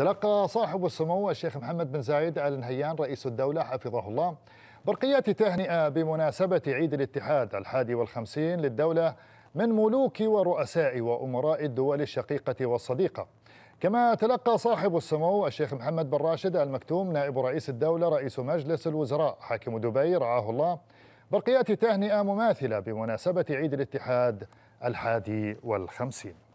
تلقى صاحب السمو الشيخ محمد بن زايد آل نهيان رئيس الدولة حفظه الله برقيات تهنئة بمناسبة عيد الاتحاد الحادي والخمسين للدولة من ملوك ورؤساء وأمراء الدول الشقيقة والصديقة كما تلقى صاحب السمو الشيخ محمد بن راشد المكتوم نائب رئيس الدولة رئيس مجلس الوزراء حاكم دبي رعاه الله برقيات تهنئة مماثلة بمناسبة عيد الاتحاد الحادي والخمسين